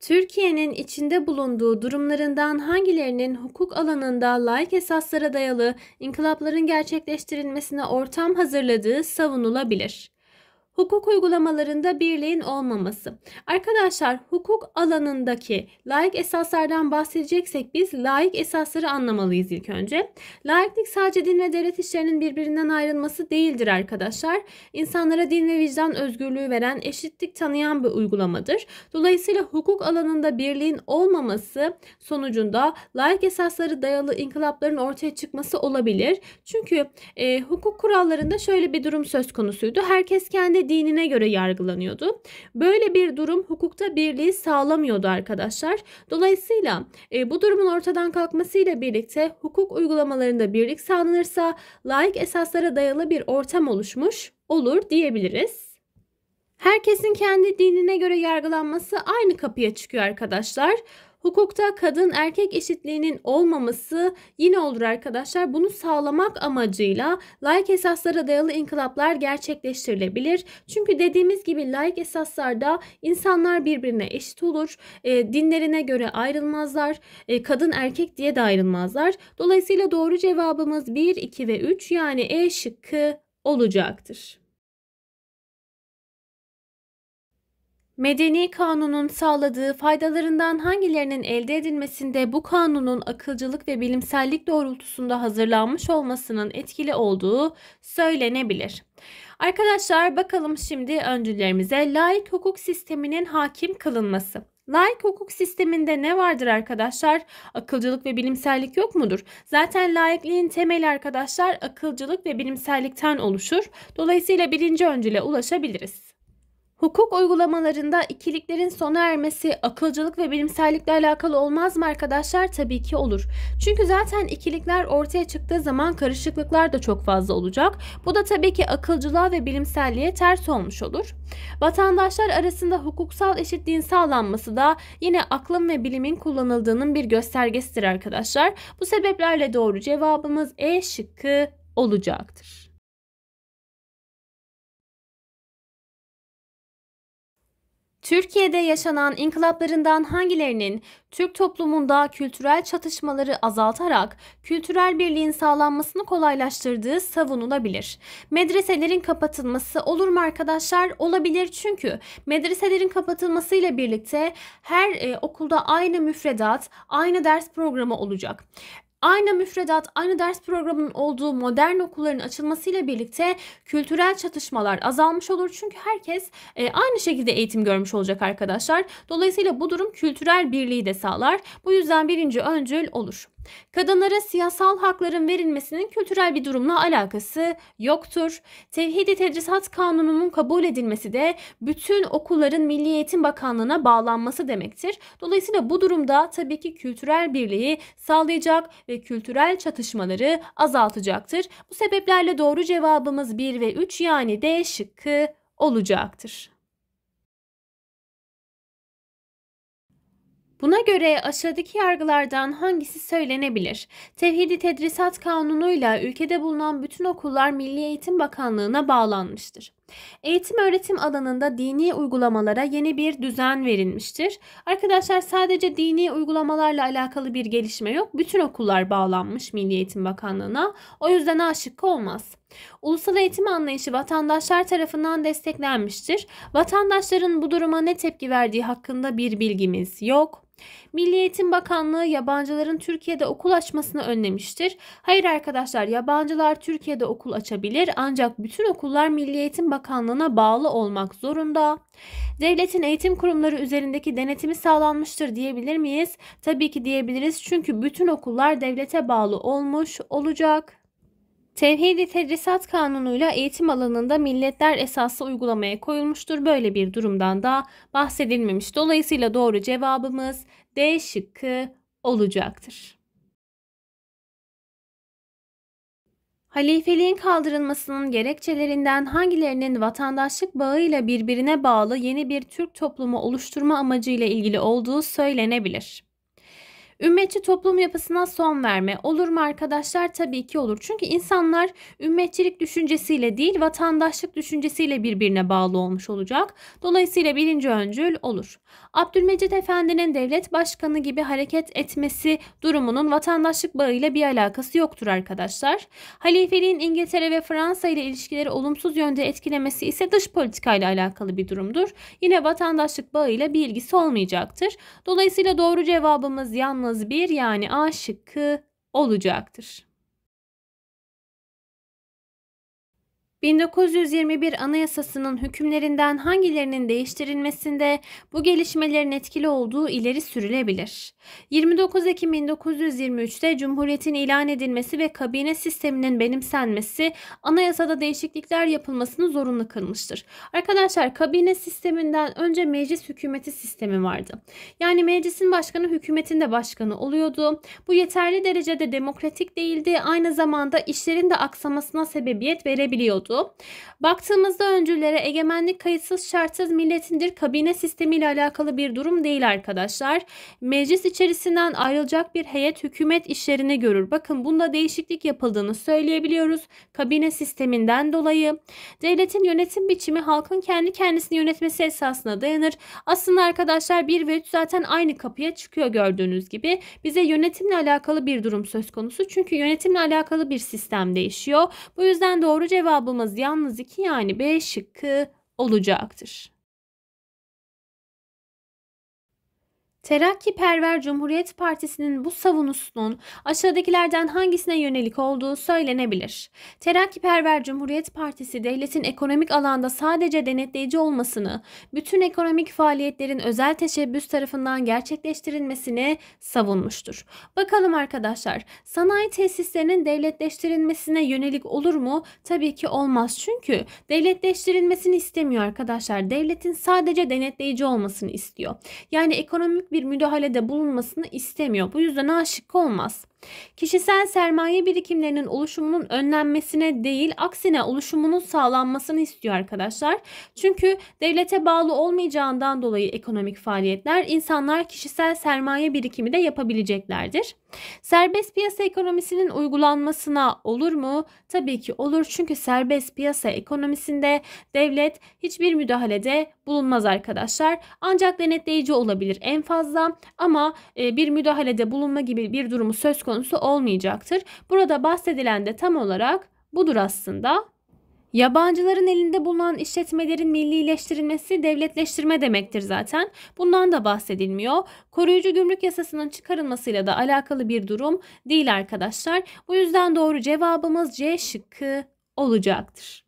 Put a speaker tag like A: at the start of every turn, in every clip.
A: Türkiye'nin içinde bulunduğu durumlarından hangilerinin hukuk alanında laik esaslara dayalı inkılapların gerçekleştirilmesine ortam hazırladığı savunulabilir? Hukuk uygulamalarında birliğin olmaması. Arkadaşlar hukuk alanındaki layık esaslardan bahsedeceksek biz layık esasları anlamalıyız ilk önce. Laiklik sadece din ve devlet işlerinin birbirinden ayrılması değildir arkadaşlar. İnsanlara din ve vicdan özgürlüğü veren eşitlik tanıyan bir uygulamadır. Dolayısıyla hukuk alanında birliğin olmaması sonucunda layık esasları dayalı inkılapların ortaya çıkması olabilir. Çünkü e, hukuk kurallarında şöyle bir durum söz konusuydu. Herkes kendi dinine göre yargılanıyordu. Böyle bir durum hukukta birliği sağlamıyordu arkadaşlar. Dolayısıyla e, bu durumun ortadan kalkmasıyla birlikte hukuk uygulamalarında birlik sağlanırsa laik esaslara dayalı bir ortam oluşmuş olur diyebiliriz. Herkesin kendi dinine göre yargılanması aynı kapıya çıkıyor arkadaşlar. Hukukta kadın erkek eşitliğinin olmaması yine olur arkadaşlar. Bunu sağlamak amacıyla layık esaslara dayalı inkılaplar gerçekleştirilebilir. Çünkü dediğimiz gibi layık esaslarda insanlar birbirine eşit olur. E, dinlerine göre ayrılmazlar. E, kadın erkek diye de ayrılmazlar. Dolayısıyla doğru cevabımız 1, 2 ve 3 yani E şıkkı olacaktır. Medeni kanunun sağladığı faydalarından hangilerinin elde edilmesinde bu kanunun akılcılık ve bilimsellik doğrultusunda hazırlanmış olmasının etkili olduğu söylenebilir. Arkadaşlar bakalım şimdi öncülerimize laik hukuk sisteminin hakim kılınması. Laik hukuk sisteminde ne vardır arkadaşlar? Akılcılık ve bilimsellik yok mudur? Zaten laikliğin temeli arkadaşlar akılcılık ve bilimsellikten oluşur. Dolayısıyla birinci öncüle ulaşabiliriz. Hukuk uygulamalarında ikiliklerin sona ermesi akılcılık ve bilimsellikle alakalı olmaz mı arkadaşlar? Tabii ki olur. Çünkü zaten ikilikler ortaya çıktığı zaman karışıklıklar da çok fazla olacak. Bu da tabii ki akılcılığa ve bilimselliğe ters olmuş olur. Vatandaşlar arasında hukuksal eşitliğin sağlanması da yine aklın ve bilimin kullanıldığının bir göstergesidir arkadaşlar. Bu sebeplerle doğru cevabımız E şıkkı olacaktır. Türkiye'de yaşanan inkılaplarından hangilerinin Türk toplumunda kültürel çatışmaları azaltarak kültürel birliğin sağlanmasını kolaylaştırdığı savunulabilir. Medreselerin kapatılması olur mu arkadaşlar? Olabilir çünkü medreselerin kapatılmasıyla birlikte her e, okulda aynı müfredat, aynı ders programı olacak. Aynı müfredat, aynı ders programının olduğu modern okulların açılmasıyla birlikte kültürel çatışmalar azalmış olur. Çünkü herkes e, aynı şekilde eğitim görmüş olacak arkadaşlar. Dolayısıyla bu durum kültürel birliği de sağlar. Bu yüzden birinci öncül olur. Kadınlara siyasal hakların verilmesinin kültürel bir durumla alakası yoktur. Tevhidi Tedrisat Kanunu'nun kabul edilmesi de bütün okulların Milli Eğitim Bakanlığı'na bağlanması demektir. Dolayısıyla bu durumda tabii ki kültürel birliği sağlayacak ve kültürel çatışmaları azaltacaktır. Bu sebeplerle doğru cevabımız 1 ve 3 yani D şıkkı olacaktır. Buna göre aşağıdaki yargılardan hangisi söylenebilir? Tevhidi Tedrisat Kanunu'yla ülkede bulunan bütün okullar Milli Eğitim Bakanlığı'na bağlanmıştır. Eğitim öğretim alanında dini uygulamalara yeni bir düzen verilmiştir. Arkadaşlar sadece dini uygulamalarla alakalı bir gelişme yok. Bütün okullar bağlanmış Milli Eğitim Bakanlığı'na. O yüzden A olmaz. Ulusal eğitim anlayışı vatandaşlar tarafından desteklenmiştir. Vatandaşların bu duruma ne tepki verdiği hakkında bir bilgimiz yok. Milli Eğitim Bakanlığı yabancıların Türkiye'de okul açmasını önlemiştir. Hayır arkadaşlar yabancılar Türkiye'de okul açabilir ancak bütün okullar Milli Eğitim Bakanlığı'na bağlı olmak zorunda. Devletin eğitim kurumları üzerindeki denetimi sağlanmıştır diyebilir miyiz? Tabii ki diyebiliriz çünkü bütün okullar devlete bağlı olmuş olacak. Tevhidi Tedrisat Kanunu'yla eğitim alanında milletler Esası uygulamaya koyulmuştur. Böyle bir durumdan da bahsedilmemiş. Dolayısıyla doğru cevabımız D şıkkı olacaktır. Halifeliğin kaldırılmasının gerekçelerinden hangilerinin vatandaşlık bağıyla birbirine bağlı yeni bir Türk toplumu oluşturma amacıyla ilgili olduğu söylenebilir? Ümmetçi toplum yapısına son verme olur mu arkadaşlar? Tabii ki olur. Çünkü insanlar ümmetçilik düşüncesiyle değil vatandaşlık düşüncesiyle birbirine bağlı olmuş olacak. Dolayısıyla birinci öncül olur. Abdülmecid Efendi'nin devlet başkanı gibi hareket etmesi durumunun vatandaşlık bağıyla bir alakası yoktur arkadaşlar. Halifeliğin İngiltere ve Fransa ile ilişkileri olumsuz yönde etkilemesi ise dış politikayla alakalı bir durumdur. Yine vatandaşlık bağıyla bir ilgisi olmayacaktır. Dolayısıyla doğru cevabımız yanlış yalnız bir yani A şıkkı olacaktır. 1921 Anayasası'nın hükümlerinden hangilerinin değiştirilmesinde bu gelişmelerin etkili olduğu ileri sürülebilir. 29 Ekim 1923'te Cumhuriyet'in ilan edilmesi ve kabine sisteminin benimsenmesi anayasada değişiklikler yapılmasını zorunlu kılmıştır. Arkadaşlar kabine sisteminden önce meclis hükümeti sistemi vardı. Yani meclisin başkanı hükümetin de başkanı oluyordu. Bu yeterli derecede demokratik değildi. Aynı zamanda işlerin de aksamasına sebebiyet verebiliyordu oldu. Baktığımızda öncülere egemenlik kayıtsız şartsız milletindir kabine sistemiyle alakalı bir durum değil arkadaşlar. Meclis içerisinden ayrılacak bir heyet hükümet işlerini görür. Bakın bunda değişiklik yapıldığını söyleyebiliyoruz. Kabine sisteminden dolayı devletin yönetim biçimi halkın kendi kendisini yönetmesi esasına dayanır. Aslında arkadaşlar 1 ve 3 zaten aynı kapıya çıkıyor gördüğünüz gibi. Bize yönetimle alakalı bir durum söz konusu. Çünkü yönetimle alakalı bir sistem değişiyor. Bu yüzden doğru cevabımız Yalnız yalnız 2 yani B şıkkı olacaktır. Terakki Perver Cumhuriyet Partisi'nin bu savunusunun aşağıdakilerden hangisine yönelik olduğu söylenebilir. Terakki Perver Cumhuriyet Partisi devletin ekonomik alanda sadece denetleyici olmasını, bütün ekonomik faaliyetlerin özel teşebbüs tarafından gerçekleştirilmesini savunmuştur. Bakalım arkadaşlar, sanayi tesislerinin devletleştirilmesine yönelik olur mu? Tabii ki olmaz çünkü devletleştirilmesini istemiyor arkadaşlar. Devletin sadece denetleyici olmasını istiyor. Yani ekonomik bir bir müdahalede bulunmasını istemiyor. Bu yüzden aşık olmaz. Kişisel sermaye birikimlerinin oluşumunun önlenmesine değil aksine oluşumunun sağlanmasını istiyor arkadaşlar. Çünkü devlete bağlı olmayacağından dolayı ekonomik faaliyetler insanlar kişisel sermaye birikimi de yapabileceklerdir. Serbest piyasa ekonomisinin uygulanmasına olur mu? Tabii ki olur çünkü serbest piyasa ekonomisinde devlet hiçbir müdahalede bulunmaz arkadaşlar. Ancak denetleyici olabilir en fazla ama e, bir müdahalede bulunma gibi bir durumu söz konusu olmayacaktır. Burada bahsedilen de tam olarak budur aslında. Yabancıların elinde bulunan işletmelerin millileştirilmesi devletleştirme demektir zaten. Bundan da bahsedilmiyor. Koruyucu gümrük yasasının çıkarılmasıyla da alakalı bir durum değil arkadaşlar. Bu yüzden doğru cevabımız C şıkkı olacaktır.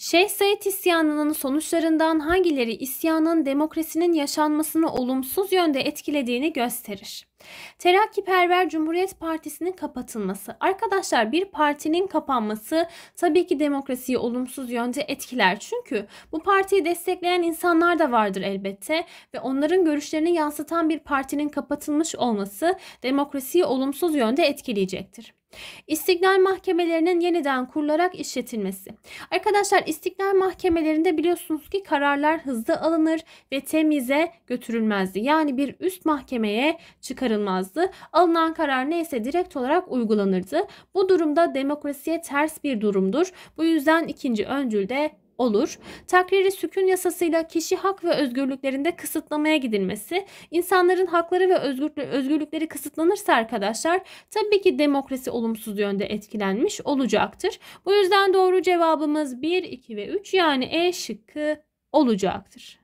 A: Şeyh Said isyanının sonuçlarından hangileri isyanın demokrasinin yaşanmasını olumsuz yönde etkilediğini gösterir. Terakkiperver Cumhuriyet Partisi'nin kapatılması. Arkadaşlar bir partinin kapanması tabii ki demokrasiyi olumsuz yönde etkiler. Çünkü bu partiyi destekleyen insanlar da vardır elbette ve onların görüşlerini yansıtan bir partinin kapatılmış olması demokrasiyi olumsuz yönde etkileyecektir. İstiklal mahkemelerinin yeniden kurularak işletilmesi. Arkadaşlar istiklal mahkemelerinde biliyorsunuz ki kararlar hızlı alınır ve temize götürülmezdi. Yani bir üst mahkemeye çıkarılmıştı çıkarılmazdı. Alınan karar neyse direkt olarak uygulanırdı. Bu durumda demokrasiye ters bir durumdur. Bu yüzden ikinci öncül de olur. Takriri sükun yasasıyla kişi hak ve özgürlüklerinde kısıtlamaya gidilmesi, insanların hakları ve özgürlükleri kısıtlanırsa arkadaşlar tabii ki demokrasi olumsuz yönde etkilenmiş olacaktır. Bu yüzden doğru cevabımız 1, 2 ve 3 yani E şıkkı olacaktır.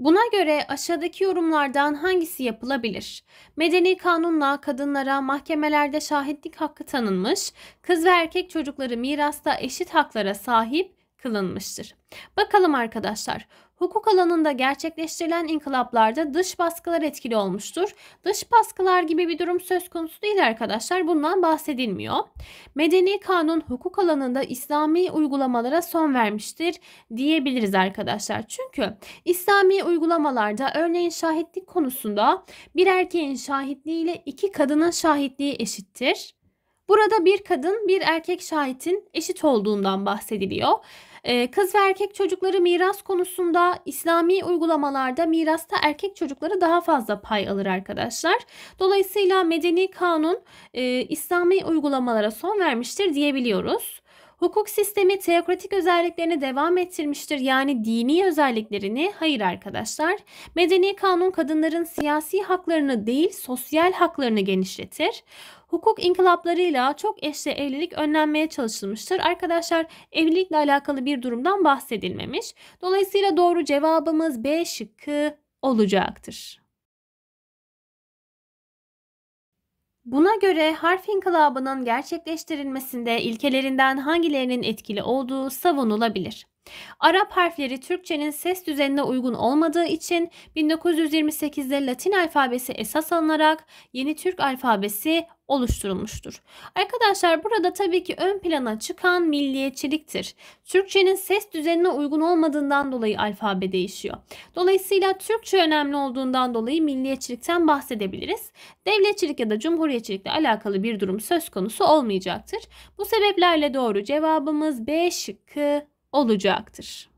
A: Buna göre aşağıdaki yorumlardan hangisi yapılabilir? Medeni kanunla kadınlara mahkemelerde şahitlik hakkı tanınmış, kız ve erkek çocukları mirasta eşit haklara sahip kılınmıştır. Bakalım arkadaşlar Hukuk alanında gerçekleştirilen inkılaplarda dış baskılar etkili olmuştur. Dış baskılar gibi bir durum söz konusu değil arkadaşlar. Bundan bahsedilmiyor. Medeni kanun hukuk alanında İslami uygulamalara son vermiştir diyebiliriz arkadaşlar. Çünkü İslami uygulamalarda örneğin şahitlik konusunda bir erkeğin şahitliği ile iki kadının şahitliği eşittir. Burada bir kadın bir erkek şahitin eşit olduğundan bahsediliyor. Ee, kız ve erkek çocukları miras konusunda İslami uygulamalarda mirasta erkek çocukları daha fazla pay alır arkadaşlar. Dolayısıyla medeni kanun e, İslami uygulamalara son vermiştir diyebiliyoruz. Hukuk sistemi teokratik özelliklerini devam ettirmiştir yani dini özelliklerini hayır arkadaşlar. Medeni kanun kadınların siyasi haklarını değil sosyal haklarını genişletir. Hukuk inkılaplarıyla çok eşli evlilik önlenmeye çalışılmıştır. Arkadaşlar evlilikle alakalı bir durumdan bahsedilmemiş. Dolayısıyla doğru cevabımız B şıkkı olacaktır. Buna göre harf inkılabının gerçekleştirilmesinde ilkelerinden hangilerinin etkili olduğu savunulabilir. Arap harfleri Türkçenin ses düzenine uygun olmadığı için 1928'de Latin alfabesi esas alınarak yeni Türk alfabesi oluşturulmuştur. Arkadaşlar burada tabii ki ön plana çıkan milliyetçiliktir. Türkçenin ses düzenine uygun olmadığından dolayı alfabe değişiyor. Dolayısıyla Türkçe önemli olduğundan dolayı milliyetçilikten bahsedebiliriz. Devletçilik ya da cumhuriyetçilikle alakalı bir durum söz konusu olmayacaktır. Bu sebeplerle doğru cevabımız B şıkkı olacaktır.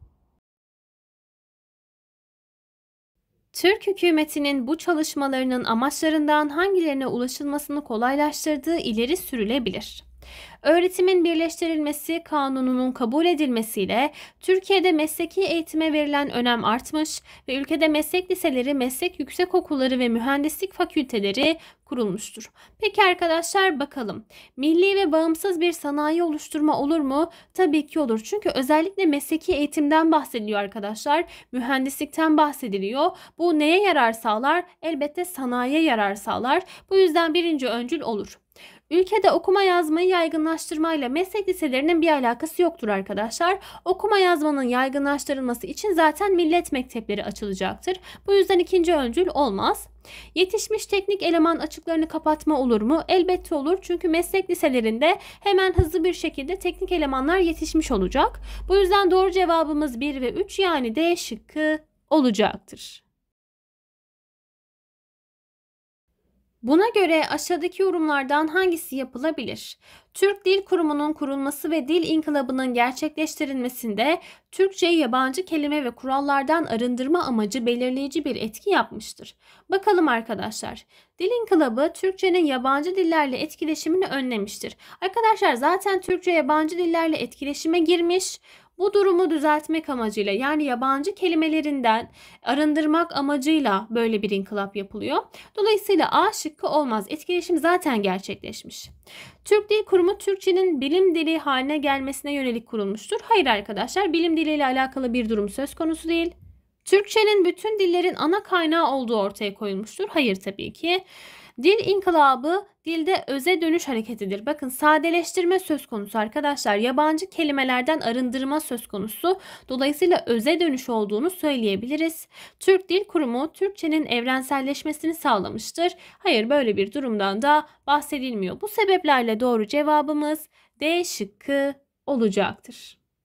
A: Türk hükümetinin bu çalışmalarının amaçlarından hangilerine ulaşılmasını kolaylaştırdığı ileri sürülebilir öğretimin birleştirilmesi kanununun kabul edilmesiyle Türkiye'de mesleki eğitime verilen önem artmış ve ülkede meslek liseleri, meslek yüksekokulları ve mühendislik fakülteleri kurulmuştur. Peki arkadaşlar bakalım. Milli ve bağımsız bir sanayi oluşturma olur mu? Tabii ki olur. Çünkü özellikle mesleki eğitimden bahsediliyor arkadaşlar. Mühendislikten bahsediliyor. Bu neye yarar sağlar? Elbette sanayiye yarar sağlar. Bu yüzden birinci öncül olur. Ülkede okuma yazmayı yaygınlaştırmak yaygınlaştırmayla meslek liselerinin bir alakası yoktur arkadaşlar. Okuma yazmanın yaygınlaştırılması için zaten millet mektepleri açılacaktır. Bu yüzden ikinci öncül olmaz. Yetişmiş teknik eleman açıklarını kapatma olur mu? Elbette olur çünkü meslek liselerinde hemen hızlı bir şekilde teknik elemanlar yetişmiş olacak. Bu yüzden doğru cevabımız 1 ve 3 yani D şıkkı olacaktır. Buna göre aşağıdaki yorumlardan hangisi yapılabilir? Türk Dil Kurumu'nun kurulması ve dil inkılabının gerçekleştirilmesinde Türkçeyi yabancı kelime ve kurallardan arındırma amacı belirleyici bir etki yapmıştır. Bakalım arkadaşlar. Dil inkılabı Türkçenin yabancı dillerle etkileşimini önlemiştir. Arkadaşlar zaten Türkçe yabancı dillerle etkileşime girmiş. Bu durumu düzeltmek amacıyla yani yabancı kelimelerinden arındırmak amacıyla böyle bir inkılap yapılıyor. Dolayısıyla A şıkkı olmaz. Etkileşim zaten gerçekleşmiş. Türk Dil Kurumu Türkçenin bilim dili haline gelmesine yönelik kurulmuştur. Hayır arkadaşlar bilim diliyle alakalı bir durum söz konusu değil. Türkçenin bütün dillerin ana kaynağı olduğu ortaya koyulmuştur. Hayır tabii ki. Dil inkılabı dilde öze dönüş hareketidir. Bakın sadeleştirme söz konusu arkadaşlar. Yabancı kelimelerden arındırma söz konusu. Dolayısıyla öze dönüş olduğunu söyleyebiliriz. Türk Dil Kurumu Türkçenin evrenselleşmesini sağlamıştır. Hayır böyle bir durumdan da bahsedilmiyor. Bu sebeplerle doğru cevabımız D şıkkı olacaktır.